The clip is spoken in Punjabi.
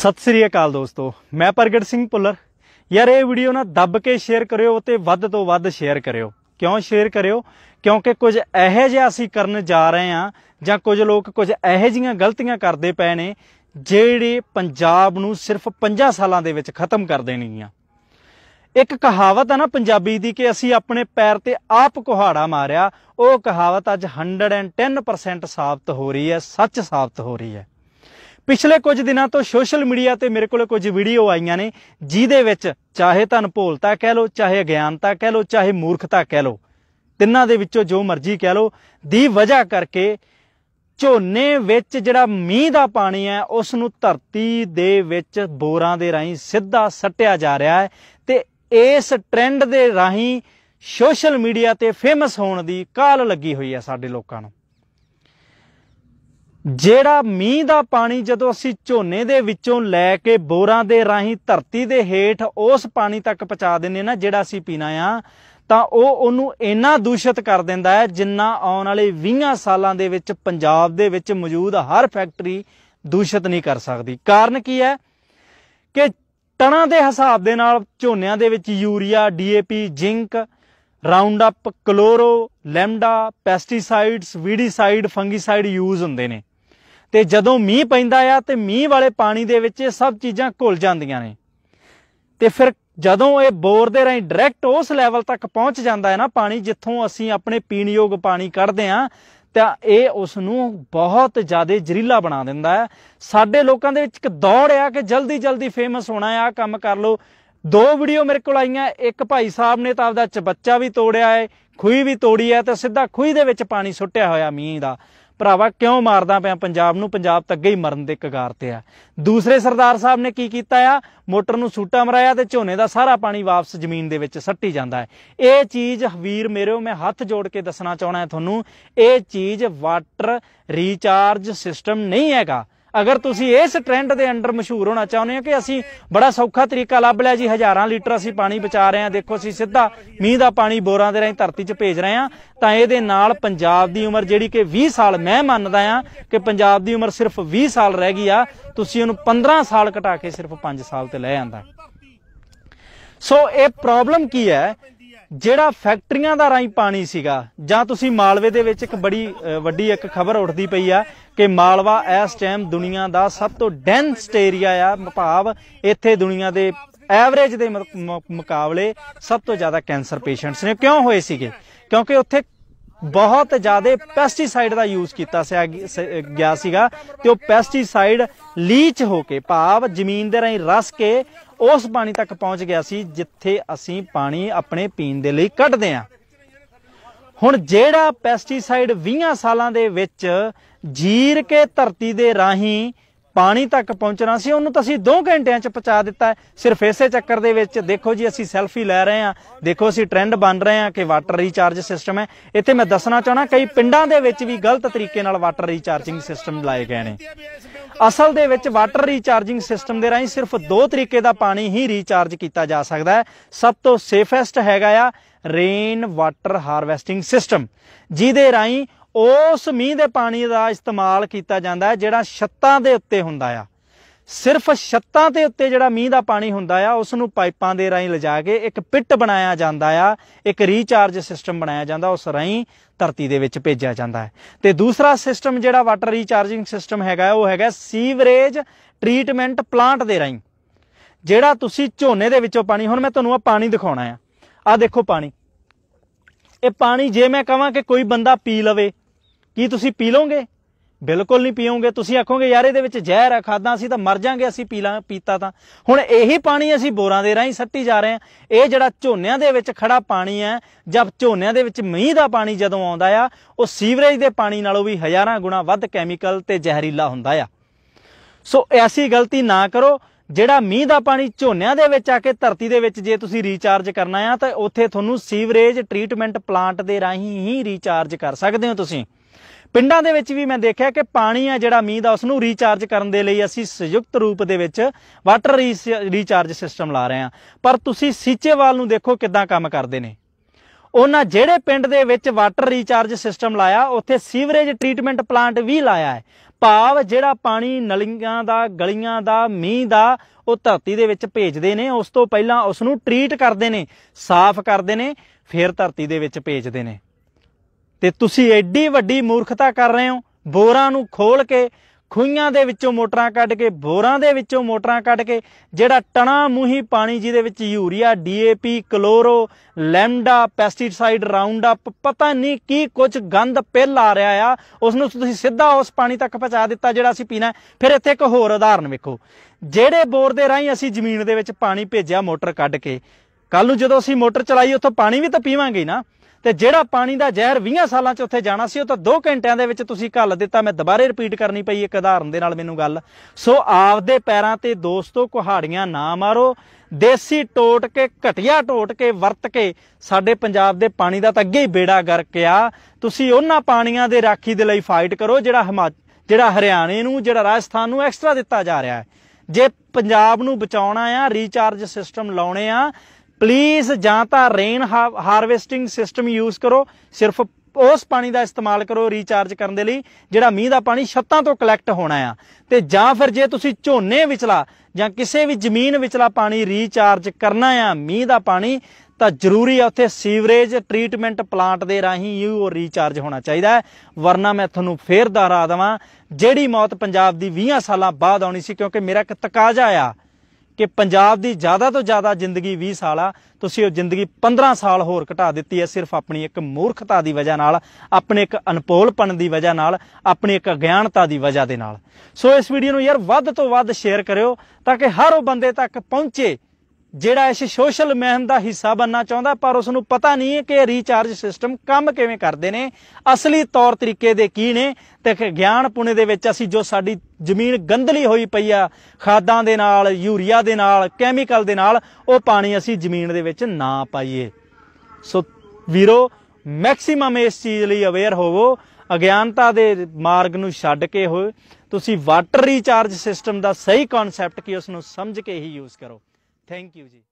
ਸਤਿ ਸ੍ਰੀ ਅਕਾਲ ਦੋਸਤੋ ਮੈਂ ਪ੍ਰਗਟ ਸਿੰਘ ਪੁੱਲਰ ਯਾਰ ਇਹ ਵੀਡੀਓ ਨਾ ਦੱਬ ਕੇ ਸ਼ੇਅਰ ਕਰਿਓ ਤੇ ਵੱਧ ਤੋਂ ਵੱਧ ਸ਼ੇਅਰ ਕਰਿਓ ਕਿਉਂ ਸ਼ੇਅਰ ਕਰਿਓ ਕਿਉਂਕਿ ਕੁਝ ਇਹੋ ਜਿਹਾ ਅਸੀਂ ਕਰਨ ਜਾ ਰਹੇ ਆ ਜਾਂ ਕੁਝ ਲੋਕ ਕੁਝ ਇਹੋ ਜੀਆਂ ਗਲਤੀਆਂ ਕਰਦੇ ਪਏ ਨੇ ਜਿਹੜੇ ਪੰਜਾਬ ਨੂੰ ਸਿਰਫ 5 ਸਾਲਾਂ ਦੇ ਵਿੱਚ ਖਤਮ ਕਰ ਦੇਣਗੀਆਂ ਇੱਕ ਕਹਾਵਤ ਆ ਨਾ ਪੰਜਾਬੀ ਦੀ ਕਿ ਅਸੀਂ ਆਪਣੇ ਪੈਰ ਤੇ ਆਪ ਕੁਹਾੜਾ ਮਾਰਿਆ ਉਹ ਕਹਾਵਤ ਅੱਜ 110% ਸਾਬਤ ਹੋ ਰਹੀ ਹੈ ਸੱਚ ਸਾਬਤ ਹੋ ਰਹੀ ਹੈ ਪਿਛਲੇ ਕੁਝ ਦਿਨਾਂ ਤੋਂ ਸੋਸ਼ਲ ਮੀਡੀਆ ਤੇ ਮੇਰੇ ਕੋਲ ਕੁਝ ਵੀਡੀਓ ਆਈਆਂ ਨੇ ਜਿਹਦੇ ਵਿੱਚ ਚਾਹੇ ਤਨ ਭੋਲਤਾ ਕਹਿ ਲੋ ਚਾਹੇ ਅਗਿਆਨਤਾ ਕਹਿ ਲੋ ਚਾਹੇ ਮੂਰਖਤਾ ਕਹਿ ਲੋ ਤਿੰਨਾਂ ਦੇ ਵਿੱਚੋਂ ਜੋ ਮਰਜ਼ੀ ਕਹਿ ਲੋ ਦੀ ਵਜ੍ਹਾ ਕਰਕੇ ਝੋਨੇ ਵਿੱਚ ਜਿਹੜਾ ਮੀਂਹ ਦਾ ਪਾਣੀ ਹੈ ਉਸ ਨੂੰ ਧਰਤੀ ਦੇ ਵਿੱਚ ਬੋਰਾਂ ਦੇ ਰਾਹੀਂ ਸਿੱਧਾ ਸੱਟਿਆ ਜਾ ਰਿਹਾ ਹੈ ਤੇ ਇਸ ਟ੍ਰੈਂਡ ਦੇ ਰਾਹੀਂ ਸੋਸ਼ਲ ਮੀਡੀਆ ਤੇ ਫੇਮਸ ਹੋਣ ਦੀ ਕਾਲ ਲੱਗੀ ਹੋਈ ਹੈ ਸਾਡੇ ਲੋਕਾਂ ਨੂੰ ਜਿਹੜਾ ਮੀਂਹ ਦਾ ਪਾਣੀ ਜਦੋਂ ਅਸੀਂ ਝੋਨੇ ਦੇ ਵਿੱਚੋਂ ਲੈ ਕੇ ਬੋਰਾਂ ਦੇ ਰਾਹੀਂ ਧਰਤੀ ਦੇ ਹੇਠ ਉਸ ਪਾਣੀ ਤੱਕ ਪਹੁੰਚਾ ਦਿੰਨੇ ਨਾ ਜਿਹੜਾ ਅਸੀਂ ਪੀਣਾ ਆ ਤਾਂ ਉਹ ਉਹਨੂੰ ਇੰਨਾ ਦੂਸ਼ਿਤ ਕਰ ਦਿੰਦਾ ਹੈ ਜਿੰਨਾ ਆਉਣ ਵਾਲੇ 20 ਸਾਲਾਂ ਦੇ ਵਿੱਚ ਪੰਜਾਬ ਦੇ ਵਿੱਚ ਮੌਜੂਦ ਹਰ ਫੈਕਟਰੀ ਦੂਸ਼ਿਤ ਨਹੀਂ ਕਰ ਸਕਦੀ ਕਾਰਨ ਕੀ ਹੈ ਕਿ ਟਣਾਂ ਦੇ ਹਿਸਾਬ ਦੇ ਨਾਲ ਝੋਨਿਆਂ ਦੇ ਵਿੱਚ urea DAP zinc roundup chloro lambda pesticides weedicide fungicide use ਹੁੰਦੇ ਨੇ ਤੇ ਜਦੋਂ ਮੀਂਹ ਪੈਂਦਾ ਆ ਤੇ ਮੀਂਹ ਵਾਲੇ ਪਾਣੀ ਦੇ ਵਿੱਚ ਇਹ ਸਭ ਚੀਜ਼ਾਂ ਘੁਲ ਜਾਂਦੀਆਂ ਨੇ ਤੇ ਫਿਰ ਜਦੋਂ ਇਹ ਬੋਰ ਦੇ ਰਾਹੀਂ ਡਾਇਰੈਕਟ ਉਸ ਲੈਵਲ ਤੱਕ ਪਹੁੰਚ ਜਾਂਦਾ ਹੈ ਨਾ ਪਾਣੀ ਜਿੱਥੋਂ ਅਸੀਂ ਆਪਣੇ ਪੀਣ ਯੋਗ ਪਾਣੀ ਕੱਢਦੇ ਆ ਤਾਂ ਇਹ ਉਸ ਨੂੰ ਬਹੁਤ ਜ਼ਿਆਦਾ ਜ਼ਰੀਲਾ ਬਣਾ ਦਿੰਦਾ ਹੈ ਸਾਡੇ ਲੋਕਾਂ ਦੇ ਵਿੱਚ ਇੱਕ ਦੌੜ ਆ ਕਿ ਜਲਦੀ ਜਲਦੀ ਫੇਮਸ ਹੋਣਾ ਆ ਕੰਮ ਕਰ ਲੋ ਦੋ ਵੀਡੀਓ ਮੇਰੇ ਕੋਲ ਆਈਆਂ ਇੱਕ ਭਾਈ ਸਾਹਿਬ ਨੇ ਤਾਂ ਆਪਦਾ ਚਬੱਚਾ ਵੀ ਤੋੜਿਆ ਹੈ ਖੂਹੀ ਵੀ ਤੋੜੀ ਹੈ ਤੇ ਸਿੱਧਾ ਖੂਹੀ ਦੇ ਵਿੱਚ ਪਾਣੀ ਸੁੱਟਿਆ ਹੋਇਆ ਮੀਂਹ ਦਾ ਭਰਾਵਾ ਕਿਉਂ ਮਾਰਦਾ ਪਿਆ ਪੰਜਾਬ ਨੂੰ ਪੰਜਾਬ ਤੱਕ ਅੱਗੇ ਹੀ ਮਰਨ ਦੇ ਕਗਾਰ ਤੇ ਆ ਦੂਸਰੇ ਸਰਦਾਰ ਸਾਹਿਬ ਨੇ ਕੀ ਕੀਤਾ ਆ ਮੋਟਰ ਨੂੰ ਸੂਟਾ ਮਰਾਇਆ ਤੇ ਝੋਨੇ ਦਾ ਸਾਰਾ ਪਾਣੀ ਵਾਪਸ ਜ਼ਮੀਨ ਦੇ ਵਿੱਚ ਸੱਟੀ ਜਾਂਦਾ ਹੈ ਇਹ ਚੀਜ਼ ਵੀਰ ਮੇਰੇ ਮੈਂ ਹੱਥ ਜੋੜ ਕੇ ਦੱਸਣਾ ਚਾਹਣਾ ਤੁਹਾਨੂੰ ਇਹ ਚੀਜ਼ ਵਾਟਰ ਰੀਚਾਰਜ ਸਿਸਟਮ ਨਹੀਂ ਹੈਗਾ ਅਗਰ ਤੁਸੀਂ ਇਸ ਟ੍ਰੈਂਡ ਦੇ ਅੰਡਰ ਮਸ਼ਹੂਰ ਹੋਣਾ ਚਾਹੁੰਦੇ ਹੋ ਕਿ ਅਸੀਂ ਬੜਾ ਸੌਖਾ ਤਰੀਕਾ ਲੱਭ ਲਿਆ ਜੀ ਹਜ਼ਾਰਾਂ ਲੀਟਰ ਅਸੀਂ ਪਾਣੀ ਬਚਾ ਰਹੇ ਹਾਂ ਦੇਖੋ ਅਸੀਂ ਸਿੱਧਾ ਮੀਂਹ ਦਾ ਪਾਣੀ ਬੋਰਾਂ ਦੇ ਰਾਹੀਂ ਧਰਤੀ 'ਚ ਭੇਜ ਰਹੇ ਹਾਂ ਤਾਂ ਇਹਦੇ ਨਾਲ ਪੰਜਾਬ ਦੀ ਉਮਰ ਜਿਹੜੀ ਕਿ 20 ਸਾਲ ਮੈਂ ਮੰਨਦਾ ਆ ਕਿ ਪੰਜਾਬ ਦੀ ਉਮਰ ਸਿਰਫ 20 ਸਾਲ ਰਹਿ ਗਈ ਆ ਤੁਸੀਂ ਉਹਨੂੰ 15 ਸਾਲ ਘਟਾ ਕੇ ਸਿਰਫ 5 ਸਾਲ ਤੇ ਲੈ ਆਂਦਾ ਸੋ ਇਹ ਪ੍ਰੋਬਲਮ ਕੀ ਹੈ ਜਿਹੜਾ ਫੈਕਟਰੀਆਂ ਦਾ ਰਾਈ ਪਾਣੀ ਸੀਗਾ ਜਾਂ ਤੁਸੀਂ ਮਾਲਵੇ ਦੇ ਵਿੱਚ ਇੱਕ ਬੜੀ ਵੱਡੀ ਇੱਕ ਖਬਰ ਉੱਠਦੀ ਪਈ ਆ ਕਿ ਮਾਲਵਾ ਇਸ ਟਾਈਮ ਦੁਨੀਆ ਦਾ ਸਭ ਤੋਂ ਡੈਂਸ ਏਰੀਆ ਆ ਭਾਵ ਇੱਥੇ ਦੁਨੀਆ ਦੇ ਐਵਰੇਜ ਦੇ ਮੁਕਾਬਲੇ ਸਭ ਤੋਂ ਜ਼ਿਆਦਾ ਕੈਂਸਰ ਪੇਸ਼ੈਂਟਸ ਨੇ ਕਿਉਂ ਹੋਏ ਸੀਗੇ ਕਿਉਂਕਿ ਉੱਥੇ ਬਹੁਤ ਜ਼ਿਆਦਾ ਪੈਸਟੀਸਾਈਡ ਦਾ ਯੂਜ਼ ਕੀਤਾ ਗਿਆ ਸੀਗਾ ਤੇ ਉਹ ਪੈਸਟੀਸਾਈਡ ਲੀਚ ਹੋ ਕੇ ਭਾਵ ਜ਼ਮੀਨ ਦੇ ਰਾਹੀਂ ਰਸ ਕੇ ਉਸ ਪਾਣੀ ਤੱਕ ਪਹੁੰਚ ਗਿਆ ਸੀ ਜਿੱਥੇ ਅਸੀਂ ਪਾਣੀ ਆਪਣੇ ਪੀਣ ਦੇ ਲਈ ਕੱਢਦੇ ਆ ਹੁਣ ਜਿਹੜਾ ਪੈਸਟੀਸਾਈਡ 20 ਸਾਲਾਂ ਦੇ ਵਿੱਚ ਜੀਰ ਕੇ ਧਰਤੀ ਦੇ ਰਾਹੀਂ ਪਾਣੀ ਤੱਕ ਪਹੁੰਚਣਾ ਸੀ ਉਹਨੂੰ ਤਾਂ ਅਸੀਂ 2 ਘੰਟਿਆਂ 'ਚ ਪਹੁੰਚਾ ਦਿੱਤਾ ਸਿਰਫ ਇਸੇ ਚੱਕਰ ਦੇ ਵਿੱਚ ਦੇਖੋ ਜੀ ਅਸੀਂ ਸੈਲਫੀ ਲੈ ਰਹੇ ਹਾਂ ਦੇਖੋ ਅਸੀਂ ਟ੍ਰੈਂਡ ਬਣ ਰਹੇ ਹਾਂ ਕਿ ਵਾਟਰ ਰੀਚਾਰਜ ਸਿਸਟਮ ਹੈ ਇੱਥੇ ਮੈਂ ਦੱਸਣਾ ਚਾਹਣਾ ਕਈ ਪਿੰਡਾਂ ਦੇ ਵਿੱਚ ਵੀ ਗਲਤ ਤਰੀਕੇ ਨਾਲ ਵਾਟਰ ਰੀਚਾਰਜਿੰਗ ਸਿਸਟਮ ਲਾਏ ਗਏ ਨੇ ਅਸਲ ਦੇ ਵਿੱਚ ਵਾਟਰ ਰੀਚਾਰਜਿੰਗ ਸਿਸਟਮ ਦੇ ਰਾਹੀਂ ਸਿਰਫ ਦੋ ਤਰੀਕੇ ਦਾ ਪਾਣੀ ਹੀ ਰੀਚਾਰਜ ਕੀਤਾ ਜਾ ਸਕਦਾ ਹੈ ਸਭ ਤੋਂ ਸੇਫੈਸਟ ਹੈਗਾ ਆ ਰੇਨ ਵਾਟਰ ਹਾਰਵੈਸਟਿੰਗ ਸਿਸਟਮ ਜਿਹਦੇ ਰਾਹੀਂ ਉਸ ਮੀਂਹ ਦੇ ਪਾਣੀ ਦਾ ਇਸਤੇਮਾਲ ਕੀਤਾ ਜਾਂਦਾ ਹੈ ਜਿਹੜਾ ਛੱਤਾਂ ਦੇ ਉੱਤੇ ਹੁੰਦਾ ਆ ਸਿਰਫ ਛੱਤਾਂ ਦੇ ਉੱਤੇ ਜਿਹੜਾ ਮੀਂਹ ਦਾ ਪਾਣੀ ਹੁੰਦਾ ਆ ਉਸ ਨੂੰ ਪਾਈਪਾਂ ਦੇ ਰਾਹੀਂ ਲਿਜਾ ਕੇ ਇੱਕ ਪਿੱਟ ਬਣਾਇਆ ਜਾਂਦਾ ਆ ਇੱਕ ਰੀਚਾਰਜ ਸਿਸਟਮ ਬਣਾਇਆ ਜਾਂਦਾ ਉਸ ਰਾਹੀਂ ਧਰਤੀ ਦੇ ਵਿੱਚ ਭੇਜਿਆ ਜਾਂਦਾ ਹੈ ਤੇ ਦੂਸਰਾ ਸਿਸਟਮ ਜਿਹੜਾ ਵਾਟਰ ਰੀਚਾਰਜਿੰਗ ਸਿਸਟਮ ਹੈਗਾ ਉਹ ਹੈਗਾ ਸੀਵਰੇਜ ਟ੍ਰੀਟਮੈਂਟ ਪਲਾਂਟ ਦੇ ਰਾਹੀਂ ਜਿਹੜਾ ਤੁਸੀਂ ਝੋਨੇ ਦੇ ਵਿੱਚੋਂ ਪਾਣੀ ਹੁਣ ਮੈਂ ਤੁਹਾਨੂੰ ਆ ਪਾਣੀ ਦਿਖਾਉਣਾ ਆ ਆ ਦੇਖੋ ਪਾਣੀ ਇਹ ਪਾਣੀ ਜੇ ਮੈਂ ਕਹਾਂ ਕਿ ਕੋਈ ਬੰਦਾ ਪੀ ਲਵੇ ਕੀ ਤੁਸੀਂ ਪੀ ਲਓਗੇ ਬਿਲਕੁਲ ਨਹੀਂ ਪੀਓਗੇ ਤੁਸੀਂ ਆਖੋਗੇ ਯਾਰ ਇਹਦੇ ਵਿੱਚ ਜ਼ਹਿਰ ਆ ਖਾਦਾਂ ਅਸੀਂ ਤਾਂ ਮਰ ਜਾਾਂਗੇ ਅਸੀਂ ਪੀਲਾ ਪੀਤਾ ਤਾਂ ਹੁਣ ਇਹੀ ਪਾਣੀ ਅਸੀਂ ਬੋਰਾਂ ਦੇ ਰਾਹੀਂ ਸੱਟੀ ਜਾ ਰਹੇ ਆ ਇਹ ਜਿਹੜਾ ਝੋਨਿਆਂ ਦੇ ਵਿੱਚ ਖੜਾ ਪਾਣੀ ਹੈ ਜਦ ਝੋਨਿਆਂ ਦੇ ਵਿੱਚ ਮੀਂਹ ਦਾ ਪਾਣੀ ਜਦੋਂ ਆਉਂਦਾ ਆ ਉਹ ਸੀਵਰੇਜ ਦੇ ਪਾਣੀ ਨਾਲੋਂ ਵੀ ਹਜ਼ਾਰਾਂ ਗੁਣਾ ਵੱਧ ਕੈਮੀਕਲ ਤੇ ਜ਼ਹਿਰੀਲਾ ਹੁੰਦਾ ਆ ਸੋ ਐਸੀ ਗਲਤੀ ਨਾ ਕਰੋ ਜਿਹੜਾ ਮੀਂਹ ਦਾ ਪਾਣੀ ਝੋਨਿਆਂ ਦੇ ਵਿੱਚ ਆ ਕੇ ਧਰਤੀ ਦੇ ਵਿੱਚ ਜੇ ਤੁਸੀਂ ਰੀਚਾਰਜ ਕਰਨਾ ਆ ਤਾਂ ਉੱਥੇ ਤੁਹਾਨੂੰ ਸੀਵਰੇਜ ਟ੍ਰੀਟਮੈਂਟ ਪਲਾਂਟ ਦੇ ਰਾਹੀਂ ਹੀ ਰੀਚਾਰਜ ਕਰ ਸਕਦੇ ਹੋ ਤੁਸੀਂ ਪਿੰਡਾਂ ਦੇ ਵਿੱਚ ਵੀ ਮੈਂ ਦੇਖਿਆ ਕਿ ਪਾਣੀ ਆ ਜਿਹੜਾ ਮੀਂਹ ਦਾ ਉਸ ਨੂੰ ਰੀਚਾਰਜ ਕਰਨ ਦੇ ਲਈ ਅਸੀਂ ਸੰਯੁਕਤ ਰੂਪ ਦੇ ਵਿੱਚ ਵਾਟਰ ਰੀਚਾਰਜ ਸਿਸਟਮ ਲਾ ਰਹੇ ਹਾਂ ਪਰ ਤੁਸੀਂ ਸੀਚੇਵਾਲ ਨੂੰ ਦੇਖੋ ਕਿਦਾਂ ਕੰਮ ਕਰਦੇ ਨੇ ਉਹਨਾਂ ਜਿਹੜੇ ਪਿੰਡ ਦੇ ਵਿੱਚ ਵਾਟਰ ਰੀਚਾਰਜ ਸਿਸਟਮ ਲਾਇਆ ਉੱਥੇ ਸੀਵਰੇਜ ਟ੍ਰੀਟਮੈਂਟ ਪਲਾਂਟ ਵੀ ਲਾਇਆ ਹੈ ਭਾਵ ਜਿਹੜਾ ਪਾਣੀ ਨਲੀਆਂ ਦਾ ਗਲੀਆਂ ਦਾ ਮੀਂਹ ਦਾ ਉਹ ਧਰਤੀ ਦੇ ਵਿੱਚ ਭੇਜਦੇ ਨੇ ਉਸ ਤੋਂ ਪਹਿਲਾਂ ਉਸ ਨੂੰ ਟ੍ਰੀਟ ਕਰਦੇ ਨੇ ਸਾਫ਼ ਕਰਦੇ ਨੇ ਫਿਰ ਧਰਤੀ ਦੇ ਵਿੱਚ ਭੇਜਦੇ ਨੇ ਤੇ ਤੁਸੀਂ ਐਡੀ ਵੱਡੀ ਮੂਰਖਤਾ ਕਰ ਰਹੇ ਹੋ ਬੋਰਾਂ ਨੂੰ ਖੋਲ ਕੇ ਖੁਈਆਂ ਦੇ ਵਿੱਚੋਂ ਮੋਟਰਾਂ ਕੱਢ ਕੇ ਬੋਰਾਂ ਦੇ ਵਿੱਚੋਂ ਮੋਟਰਾਂ ਕੱਢ ਕੇ ਜਿਹੜਾ ਟਣਾ ਮੂਹੀ ਪਾਣੀ ਜਿਹਦੇ ਵਿੱਚ urea DAP chloro lambda pesticide roundup ਪਤਾ ਨਹੀਂ ਕੀ ਕੁਝ ਗੰਦ ਪਿੱਲ ਆ ਰਿਹਾ ਆ ਉਸ ਨੂੰ ਤੁਸੀਂ ਸਿੱਧਾ ਉਸ ਪਾਣੀ ਤੱਕ ਪਹੁੰਚਾ ਦਿੱਤਾ ਜਿਹੜਾ ਅਸੀਂ ਪੀਣਾ ਫਿਰ ਇੱਥੇ ਇੱਕ ਹੋਰ ਉਦਾਹਰਨ ਵੇਖੋ ਜਿਹੜੇ ਬੋਰ ਦੇ ਰਾਹੀਂ ਅਸੀਂ ਜ਼ਮੀਨ ਦੇ ਵਿੱਚ ਪਾਣੀ ਭੇਜਿਆ ਮੋਟਰ ਕੱਢ ਕੇ ਕੱਲ ਨੂੰ ਜਦੋਂ ਅਸੀਂ ਮੋਟਰ ਚਲਾਈ ਉੱਥੋਂ ਪਾਣੀ ਵੀ ਤਾਂ ਪੀਵਾਂਗੇ ਨਾ ਤੇ ਜਿਹੜਾ ਪਾਣੀ ਦਾ ਜ਼ਹਿਰ 20 ਸਾਲਾਂ 'ਚ ਉੱਥੇ ਜਾਣਾ ਸੀ ਉਹ ਤਾਂ 2 ਘੰਟਿਆਂ ਦੇ ਵਿੱਚ ਤੁਸੀਂ ਘੱਲ ਦਿੱਤਾ ਮੈਂ ਦੁਬਾਰੇ ਰਿਪੀਟ ਕਰਨੀ ਪਈ ਇੱਕ ਉਦਾਹਰਨ ਦੇ ਨਾਲ ਮੈਨੂੰ ਗੱਲ ਸੋ ਆਪਦੇ ਪੈਰਾਂ ਤੇ ਦੋਸਤੋ ਕੁਹਾੜੀਆਂ ਨਾ ਮਾਰੋ ਦੇਸੀ ਟੋਟ ਕੇ ਘਟਿਆ ਟੋਟ ਕੇ ਵਰਤ ਕੇ ਸਾਡੇ ਪੰਜਾਬ ਦੇ ਪਾਣੀ ਦਾ ਤਾਂ ਅੱਗੇ ਹੀ ਬੇੜਾ ਗਰਕ ਆ ਤੁਸੀਂ ਉਹਨਾਂ ਪਾਣੀਆਂ ਦੇ ਰਾਖੀ ਦੇ ਲਈ ਫਾਈਟ ਕਰੋ ਜਿਹੜਾ ਜਿਹੜਾ ਹਰਿਆਣੇ ਨੂੰ ਜਿਹੜਾ ਰਾਜਸਥਾਨ ਨੂੰ ਐਕਸਟਰਾ ਦਿੱਤਾ ਜਾ ਰਿਹਾ ਹੈ ਜੇ ਪੰਜਾਬ ਨੂੰ ਬਚਾਉਣਾ ਆ ਰੀਚਾਰਜ ਸਿਸਟਮ ਲਾਉਣੇ ਆ ਪਲੀਜ਼ ਜਾਂ ਤਾਂ ਰੇਨ ਹਾਰਵੈਸਟਿੰਗ ਸਿਸਟਮ ਯੂਜ਼ ਕਰੋ ਸਿਰਫ ਉਸ ਪਾਣੀ ਦਾ ਇਸਤੇਮਾਲ ਕਰੋ ਰੀਚਾਰਜ ਕਰਨ ਦੇ ਲਈ ਜਿਹੜਾ ਮੀਂਹ ਦਾ ਪਾਣੀ ਛੱਤਾਂ ਤੋਂ ਕਲੈਕਟ ਹੋਣਾ ਆ ਤੇ ਜਾਂ ਫਿਰ ਜੇ ਤੁਸੀਂ ਝੋਨੇ ਵਿਚਲਾ ਜਾਂ ਕਿਸੇ ਵੀ ਜ਼ਮੀਨ ਵਿਚਲਾ ਪਾਣੀ ਰੀਚਾਰਜ ਕਰਨਾ ਆ ਮੀਂਹ ਦਾ ਪਾਣੀ ਤਾਂ ਜ਼ਰੂਰੀ ਆ ਉੱਥੇ ਸੀਵਰੇਜ ਟ੍ਰੀਟਮੈਂਟ ਪਲਾਂਟ ਦੇ ਰਾਹੀਂ ਉਹ ਰੀਚਾਰਜ ਹੋਣਾ ਚਾਹੀਦਾ ਹੈ ਵਰਨਾ ਮੈਂ ਤੁਹਾਨੂੰ ਫੇਰ ਦਾਰਾ ਦਵਾਂ ਜਿਹੜੀ ਮੌਤ ਪੰਜਾਬ ਦੀ 20 ਸਾਲਾਂ ਬਾਅਦ ਆਉਣੀ ਸੀ ਕਿਉਂਕਿ ਮੇਰਾ ਇੱਕ ਤਕਾਜ਼ਾ ਆ ਕਿ ਪੰਜਾਬ ਦੀ ਜ਼ਿਆਦਾ ਤੋਂ ਜ਼ਿਆਦਾ ਜ਼ਿੰਦਗੀ 20 ਸਾਲ ਆ ਤੁਸੀਂ ਉਹ ਜ਼ਿੰਦਗੀ 15 ਸਾਲ ਹੋਰ ਘਟਾ ਦਿੱਤੀ ਹੈ ਸਿਰਫ ਆਪਣੀ ਇੱਕ ਮੂਰਖਤਾ ਦੀ ਵਜ੍ਹਾ ਨਾਲ ਆਪਣੇ ਇੱਕ ਅਨਪੋਲਪਣ ਦੀ ਵਜ੍ਹਾ ਨਾਲ ਆਪਣੀ ਇੱਕ ਅਗਿਆਨਤਾ ਦੀ ਵਜ੍ਹਾ ਦੇ ਨਾਲ ਸੋ ਇਸ ਵੀਡੀਓ ਨੂੰ ਯਾਰ ਵੱਧ ਤੋਂ ਵੱਧ ਸ਼ੇਅਰ ਕਰਿਓ ਤਾਂ ਕਿ ਹਰ ਉਹ ਬੰਦੇ ਤੱਕ ਪਹੁੰਚੇ ਜਿਹੜਾ ਇਸ ਸੋਸ਼ਲ ਮੈਨ ਦਾ ਹਿੱਸਾ ਬਣਨਾ ਚਾਹੁੰਦਾ ਪਰ ਉਸ ਨੂੰ ਪਤਾ ਨਹੀਂ ਹੈ ਕਿ ਰੀਚਾਰਜ ਸਿਸਟਮ ਕੰਮ ਕਿਵੇਂ ਕਰਦੇ ਨੇ ਅਸਲੀ ਤੌਰ ਤਰੀਕੇ ਦੇ ਕੀ ਨੇ ਤੇ ਗਿਆਨ ਪੁਣੇ ਦੇ ਵਿੱਚ ਅਸੀਂ ਜੋ ਸਾਡੀ ਜ਼ਮੀਨ ਗੰਦਲੀ ਹੋਈ ਪਈ ਆ ਖਾਦਾਂ ਦੇ ਨਾਲ ਯੂਰੀਆ ਦੇ ਨਾਲ ਕੈਮੀਕਲ ਦੇ ਨਾਲ ਉਹ ਪਾਣੀ ਅਸੀਂ ਜ਼ਮੀਨ ਦੇ ਵਿੱਚ ਨਾ ਪਾਈਏ ਸੋ ਵੀਰੋ ਮੈਕਸਿਮਮ ਇਸ ਚੀਜ਼ ਲਈ ਅਵੇਅਰ ਹੋਵੋ ਅਗਿਆਨਤਾ ਦੇ ਮਾਰਗ ਨੂੰ ਛੱਡ ਕੇ ਹੋਏ ਤੁਸੀਂ ਵਾਟਰ ਰੀਚਾਰਜ ਸਿਸਟਮ ਦਾ ਸਹੀ ਕਨਸੈਪਟ ਕੀ ਉਸ ਨੂੰ ਸਮਝ ਕੇ ਹੀ ਯੂਜ਼ ਕਰੋ ਥੈਂਕ ਯੂ ਜੀ